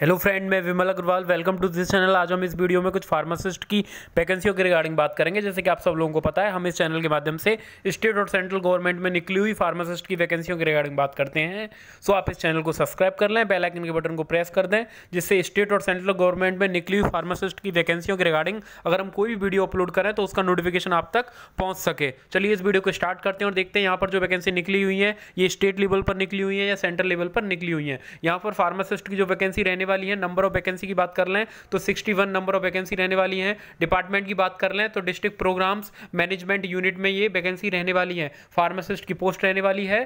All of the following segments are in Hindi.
हेलो फ्रेंड मैं Vimal Agarwal welcome to this channel आज हम इस वीडियो में कुछ फार्मासिस्ट की वैकेंसियों के रिगार्डिंग बात करेंगे जैसे कि आप सब लोगों को पता है हम इस चैनल के माध्यम से स्टेट और सेंट्रल गवर्नमेंट में निकली हुई फार्मासिस्ट की वैकेंसियों के रिगार्डिंग बात करते हैं सो आप इस चैनल को सब्सक्राइब कर लें बेलाइकन के बटन को प्रेस कर दें जिससे स्टेट और सेंट्रल गवर्नमेंट में निकली हुई फार्मासिस्ट की वैकेंसियों के रिगार्डिंग अगर हम कोई भी वीडियो अपलोड करें तो उसका नोटिफिकेशन आप तक पहुँच सके चलिए इस वीडियो को स्टार्ट करते हैं और देखते हैं यहाँ पर जो वैकेंसी निकली हुई है ये स्टेट लेवल पर निकली हुई है या सेंट्रल लेवल पर निकली हुई है यहाँ पर फार्मासिस्ट की जो वैकेंसी रहने वाली हैं नंबर ऑफ वैकेंसी की बात कर लें तो 61 नंबर ऑफ वैकेंसी रहने वाली हैं डिपार्टमेंट की बात कर लें तो डिस्ट्रिक्ट प्रोग्राम्स मैनेजमेंट यूनिट में ये वैकेंसी रहने वाली है फार्मासिस्ट की पोस्ट रहने वाली है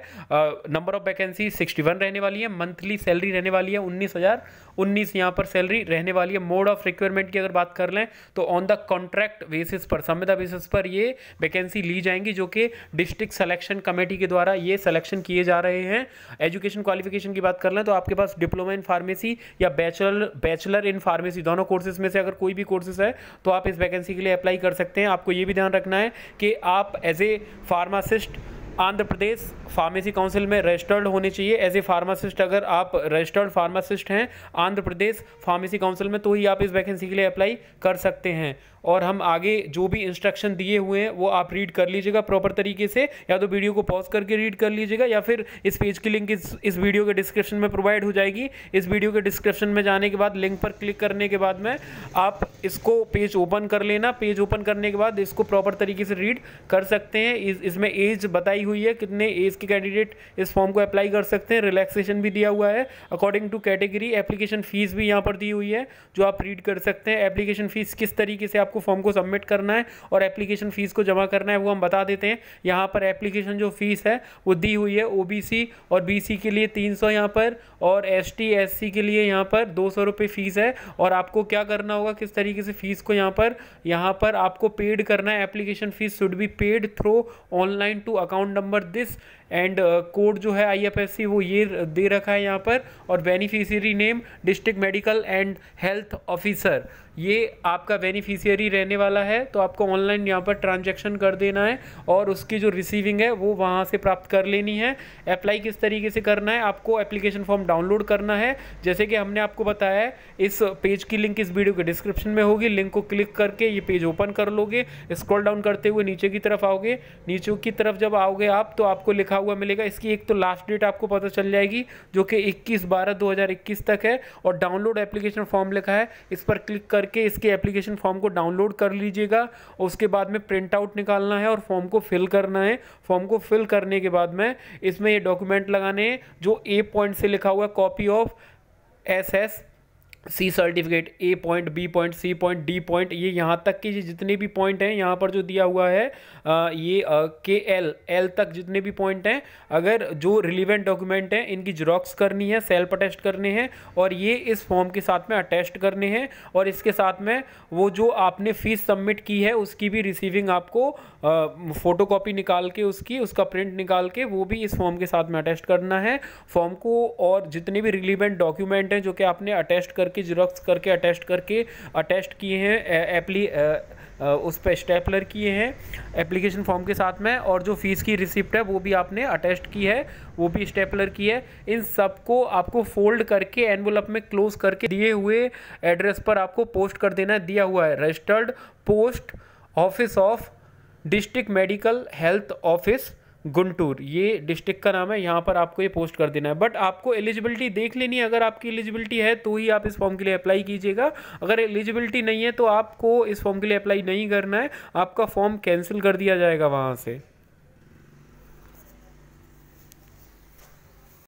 नंबर ऑफ वैकेंसी सिक्सटी रहने वाली है मंथली सैलरी रहने वाली है उन्नीस हज़ार उन्नीस यहाँ पर सैलरी रहने वाली है मोड ऑफ रिक्वायरमेंट की अगर बात कर लें तो ऑन द कॉन्ट्रैक्ट बेसिस पर संविदा बेसिस पर ये वैकेंसी ली जाएंगी जो कि डिस्ट्रिक्ट सिलेक्शन कमेटी के द्वारा ये सिलेक्शन किए जा रहे हैं एजुकेशन क्वालिफिकेशन की बात कर लें तो आपके पास डिप्लोमा इन फार्मेसी या बैचलर बैचलर इन फार्मेसी दोनों कोर्सेज में से अगर कोई भी कोर्सेज है तो आप इस वैकेंसी के लिए अप्लाई कर सकते हैं आपको ये भी ध्यान रखना है कि आप as a pharmacist Andhra Pradesh pharmacy council में रजिस्टर्ड होने चाहिए एज ए फार्मासिस्ट अगर आप रजिस्टर्ड फार्मासिस्ट हैं आंध्र प्रदेश फार्मेसी काउंसिल में तो ही आप इस वैकेंसी के लिए अप्लाई कर सकते हैं और हम आगे जो भी इंस्ट्रक्शन दिए हुए हैं वो आप रीड कर लीजिएगा प्रॉपर तरीके से या तो वीडियो को पॉज करके रीड कर लीजिएगा या फिर इस पेज की लिंक इस इस वीडियो के डिस्क्रिप्शन में प्रोवाइड हो जाएगी इस वीडियो के डिस्क्रिप्शन में जाने के बाद लिंक पर क्लिक करने के बाद में आप इसको पेज ओपन कर लेना पेज ओपन करने के बाद इसको प्रॉपर तरीके से रीड कर सकते हैं इसमें एज बताई अप्लाई हुई है कितने एज के कैंडिडेट इस फॉर्म को अप्लाई कर सकते हैं रिलैक्सेशन भी दिया हुआ है according to category application fees भी यहाँ पर दी हुई है जो आप रीड कर सकते हैं एप्लीकेशन फ़ीस किस तरीके से आपको फॉर्म को सबमिट करना है और एप्लीकेशन फ़ीस को जमा करना है वो हम बता देते हैं यहाँ पर एप्लीकेशन जो फ़ीस है वो दी हुई है ओ और बी के लिए तीन सौ पर और एस टी के लिए यहाँ पर दो सौ फ़ीस है और आपको क्या करना होगा किस तरीके से फ़ीस को यहाँ पर यहाँ पर आपको पेड करना है application fees should be paid through online to account number this and code जो है आईएफएससी वो ये दे रखा है यहाँ पर और beneficiary name district medical and health officer ये आपका बेनिफिशियरी रहने वाला है तो आपको ऑनलाइन यहाँ पर ट्रांजैक्शन कर देना है और उसकी जो रिसीविंग है वो वहाँ से प्राप्त कर लेनी है अप्लाई किस तरीके से करना है आपको एप्लीकेशन फॉर्म डाउनलोड करना है जैसे कि हमने आपको बताया है इस पेज की लिंक इस वीडियो के डिस्क्रिप्शन में होगी लिंक को क्लिक करके ये पेज ओपन कर लोगे स्क्रॉल डाउन करते हुए नीचे की तरफ आओगे नीचे की तरफ जब आओगे जाओगे आप तो आपको लिखा हुआ मिलेगा इसकी एक तो लास्ट डेट आपको पता चल जाएगी जो कि इक्कीस बारह दो हज़ार इक्कीस तक है और डाउनलोड एप्लीकेशन फॉर्म लिखा है इस पर क्लिक करके इसके एप्लीकेशन फॉर्म को डाउनलोड कर लीजिएगा और उसके बाद में प्रिंट आउट निकालना है और फॉर्म को फिल करना है फॉर्म को फिल करने के बाद में इसमें ये डॉक्यूमेंट लगाने हैं जो ए पॉइंट से लिखा हुआ है copy of S S C certificate A point B point C point D point ये यहाँ तक के जितने भी पॉइंट हैं यहाँ पर जो दिया हुआ है ये के एल एल तक जितने भी पॉइंट हैं अगर जो रिलीवेंट डॉक्यूमेंट हैं इनकी जेरोक्स करनी है सेल्फ अटेस्ट करने हैं और ये इस फॉर्म के साथ में अटेस्ट करने हैं और इसके साथ में वो जो आपने फीस सबमिट की है उसकी भी रिसीविंग आपको फ़ोटो कॉपी निकाल के उसकी उसका प्रिंट निकाल के वो भी इस फॉर्म के साथ में अटेस्ट करना है फॉर्म को और जितने भी रिलीवेंट डॉक्यूमेंट हैं जो कि आपने अटेस्ट कर करके जिरोक्स करके अटेस्ट करके अटेस्ट किए हैं एप्ली उस पर स्टेपलर किए हैं एप्लीकेशन फॉर्म के साथ में और जो फीस की रिसिप्ट है वो भी आपने अटेस्ट की है वो भी स्टेपलर की है इन सबको आपको फोल्ड करके एनवलप में क्लोज करके दिए हुए एड्रेस पर आपको पोस्ट कर देना दिया हुआ है registered post office of district medical health office Guntur ये डिस्ट्रिक्ट का नाम है यहाँ पर आपको ये पोस्ट कर देना है बट आपको एलिजिबिलिटी देख लेनी है अगर आपकी एलिजिबिलिटी है तो ही आप इस फॉर्म के लिए अप्लाई कीजिएगा अगर एलिजिबिलिटी नहीं है तो आपको इस फॉर्म के लिए अप्लाई नहीं करना है आपका फॉर्म कैंसिल कर दिया जाएगा वहाँ से